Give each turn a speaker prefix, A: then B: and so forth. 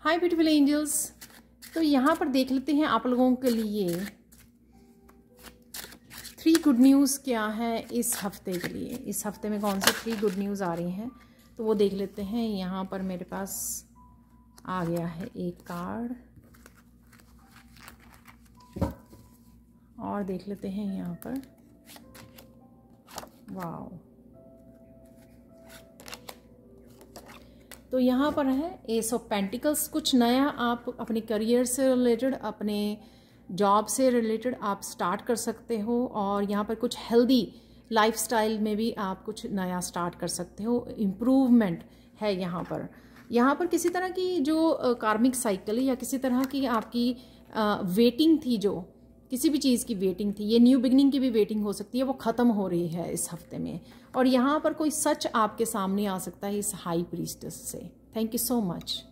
A: हाय beautiful angels तो यहाँ पर देख लेते हैं आप लोगों के लिए थ्री गुड न्यूज़ क्या है इस हफ्ते के लिए इस हफ्ते में कौन से थ्री गुड न्यूज़ आ रही हैं तो वो देख लेते हैं यहाँ पर मेरे पास आ गया है एक कार्ड
B: और देख लेते हैं यहाँ पर
A: वाओ तो यहाँ पर है एस ऑफ पेंटिकल्स कुछ नया आप अपने करियर से रिलेटेड अपने जॉब से रिलेटेड आप स्टार्ट कर सकते हो और यहाँ पर कुछ हेल्दी लाइफस्टाइल में भी आप कुछ नया स्टार्ट कर सकते हो इम्प्रूवमेंट है यहाँ पर यहाँ पर किसी तरह की जो कार्मिक साइकिल या किसी तरह की आपकी वेटिंग थी जो किसी भी चीज़ की वेटिंग थी ये न्यू बिगनिंग की भी वेटिंग हो सकती है वो ख़त्म हो रही है इस हफ्ते में और यहाँ पर कोई सच आपके सामने आ सकता है इस हाई प्रीस्टस से थैंक यू सो मच